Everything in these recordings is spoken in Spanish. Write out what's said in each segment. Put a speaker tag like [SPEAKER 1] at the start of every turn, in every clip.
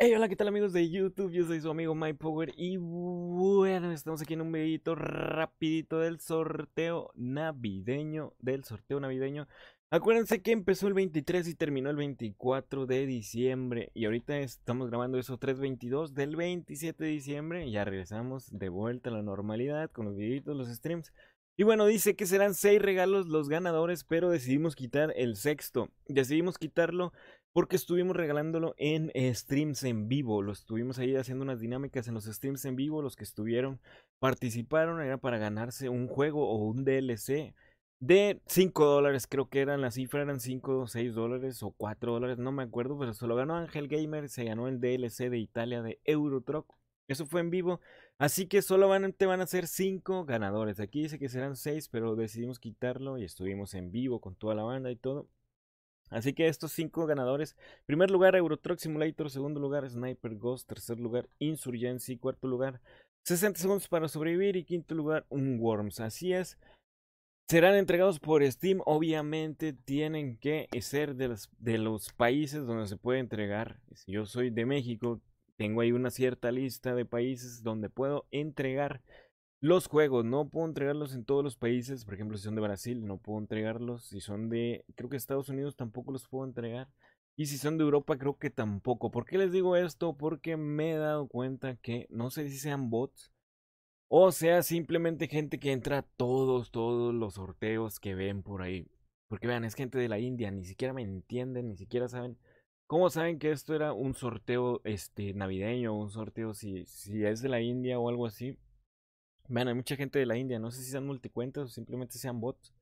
[SPEAKER 1] Hey, hola, ¿qué tal amigos de YouTube? Yo soy su amigo MyPower y bueno, estamos aquí en un videito rapidito del sorteo navideño, del sorteo navideño. Acuérdense que empezó el 23 y terminó el 24 de diciembre y ahorita estamos grabando eso 3.22 del 27 de diciembre y ya regresamos de vuelta a la normalidad con los videitos, los streams. Y bueno, dice que serán seis regalos los ganadores, pero decidimos quitar el sexto. Decidimos quitarlo porque estuvimos regalándolo en eh, streams en vivo. Lo estuvimos ahí haciendo unas dinámicas en los streams en vivo. Los que estuvieron, participaron, era para ganarse un juego o un DLC de 5 dólares, creo que eran la cifra, eran 5, 6 dólares o 4 dólares, no me acuerdo, pero solo ganó Ángel Gamer, se ganó el DLC de Italia de Eurotruck. Eso fue en vivo, así que solo van a ser 5 ganadores. Aquí dice que serán 6, pero decidimos quitarlo y estuvimos en vivo con toda la banda y todo. Así que estos cinco ganadores, primer lugar Eurotruck Simulator, segundo lugar Sniper Ghost, tercer lugar Insurgency, cuarto lugar 60 segundos para sobrevivir y quinto lugar un Worms. Así es, serán entregados por Steam, obviamente tienen que ser de los, países donde se puede entregar. yo soy de México, tengo ahí una cierta lista de países donde puedo entregar los juegos. No puedo entregarlos en todos los países. Por ejemplo, si son de Brasil, no puedo entregarlos. Si son de, creo que Estados Unidos, tampoco los puedo entregar. Y si son de Europa, creo que tampoco. ¿Por qué les digo esto? Porque me he dado cuenta que no sé si sean bots. O sea, simplemente gente que entra a todos, todos los sorteos que ven por ahí. Porque vean, es gente de la India, ni siquiera me entienden, ni siquiera saben. ¿Cómo saben que esto era un sorteo este, navideño? Un sorteo si, si es de la India o algo así. Vean, hay mucha gente de la India, no sé si sean multicuentas o simplemente sean bots.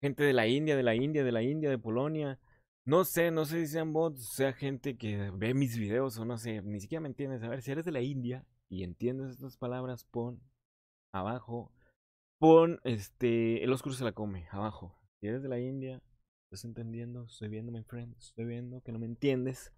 [SPEAKER 1] Gente de la India, de la India, de la India, de Polonia. No sé, no sé si sean bots, sea gente que ve mis videos o no sé, ni siquiera me entiendes. A ver, si eres de la India y entiendes estas palabras, pon abajo, pon este, el Oscuro se la come, abajo. Si eres de la India, estás entendiendo, estoy viendo, my friend, estoy viendo que no me entiendes.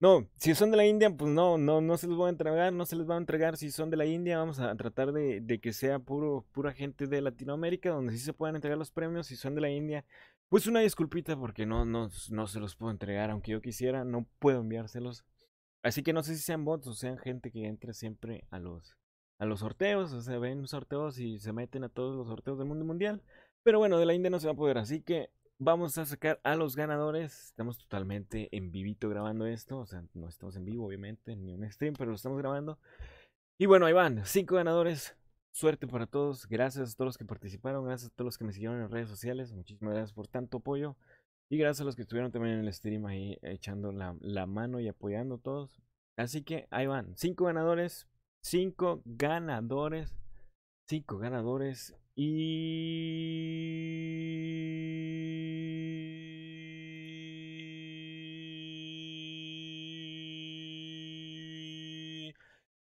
[SPEAKER 1] No, si son de la India, pues no, no, no se los voy a entregar, no se les va a entregar. Si son de la India, vamos a tratar de, que sea puro, pura gente de Latinoamérica, donde sí se puedan entregar los premios. Si son de la India, pues una disculpita porque no, no, no se los puedo entregar, aunque yo quisiera, no puedo enviárselos. Así que no sé si sean bots o sean gente que entra siempre a los, a los sorteos, o sea, ven sorteos y se meten a todos los sorteos del mundo mundial. Pero bueno, de la India no se va a poder, así que Vamos a sacar a los ganadores. Estamos totalmente en vivito grabando esto. O sea, no estamos en vivo, obviamente, ni un stream, pero lo estamos grabando. Y bueno, ahí van. Cinco ganadores. Suerte para todos. Gracias a todos los que participaron. Gracias a todos los que me siguieron en redes sociales. Muchísimas gracias por tanto apoyo. Y gracias a los que estuvieron también en el stream ahí echando la, la mano y apoyando a todos. Así que ahí van. Cinco ganadores. Cinco ganadores. Cinco ganadores. Y...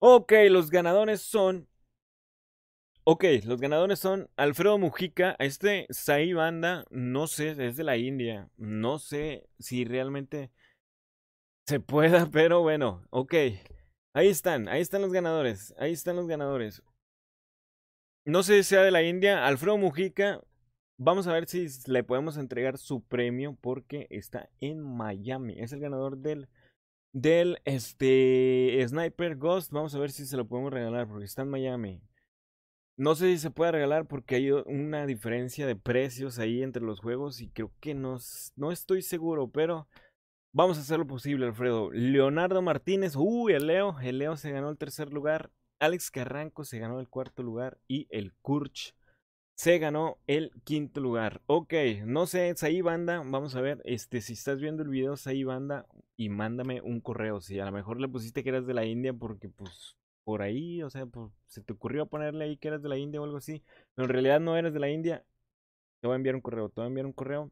[SPEAKER 1] Ok, los ganadores son. Ok, los ganadores son Alfredo Mujica, este Sai no sé, es de la India, no sé si realmente se pueda, pero bueno, ok. Ahí están, ahí están los ganadores, ahí están los ganadores. No sé si sea de la India, Alfredo Mujica, Vamos a ver si le podemos entregar su premio porque está en Miami. Es el ganador del del este Sniper Ghost. Vamos a ver si se lo podemos regalar porque está en Miami. No sé si se puede regalar porque hay una diferencia de precios ahí entre los juegos y creo que no, no estoy seguro, pero vamos a hacer lo posible, Alfredo. Leonardo Martínez, uy, uh, el Leo, el Leo se ganó el tercer lugar, Alex Carranco se ganó el cuarto lugar y el Kurch se ganó el quinto lugar. Ok, no sé, ahí banda, vamos a ver este, si estás viendo el video, ahí banda, y mándame un correo. Si a lo mejor le pusiste que eras de la India porque pues por ahí, o sea, pues, se te ocurrió ponerle ahí que eras de la India o algo así, pero en realidad no eres de la India, te voy a enviar un correo, te voy a enviar un correo.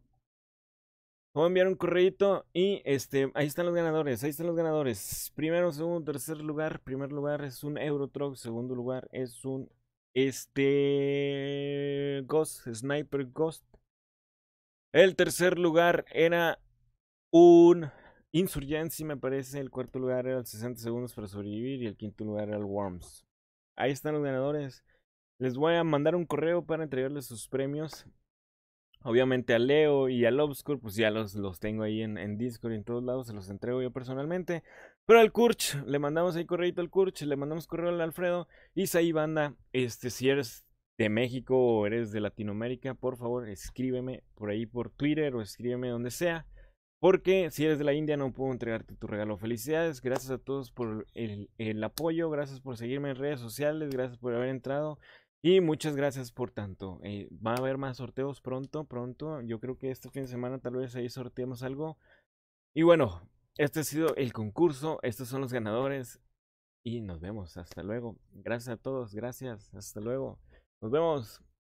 [SPEAKER 1] Te voy a enviar un correito y este, ahí están los ganadores, ahí están los ganadores. Primero, segundo, tercer lugar. Primer lugar es un Eurotruck, segundo lugar es un este Ghost, Sniper Ghost. El tercer lugar era un Insurgency me parece, el cuarto lugar era el 60 segundos para sobrevivir y el quinto lugar era el Worms. Ahí están los ganadores. Les voy a mandar un correo para entregarles sus premios. Obviamente a Leo y al Obscur, pues ya los, los tengo ahí en, Discord y en todos lados, se los entrego yo personalmente. Pero al Kurch, le mandamos ahí correo al Kurch, le mandamos correo al Alfredo. Y Saibanda, este, si eres de México o eres de Latinoamérica, por favor escríbeme por ahí por Twitter o escríbeme donde sea. Porque si eres de la India no puedo entregarte tu regalo. Felicidades, gracias a todos por el, apoyo, gracias por seguirme en redes sociales, gracias por haber entrado y muchas gracias por tanto. Eh, va a haber más sorteos pronto, pronto. Yo creo que este fin de semana tal vez ahí sorteemos algo. Y bueno, este ha sido el concurso, estos son los ganadores y nos vemos. Hasta luego. Gracias a todos, gracias. Hasta luego. Nos vemos.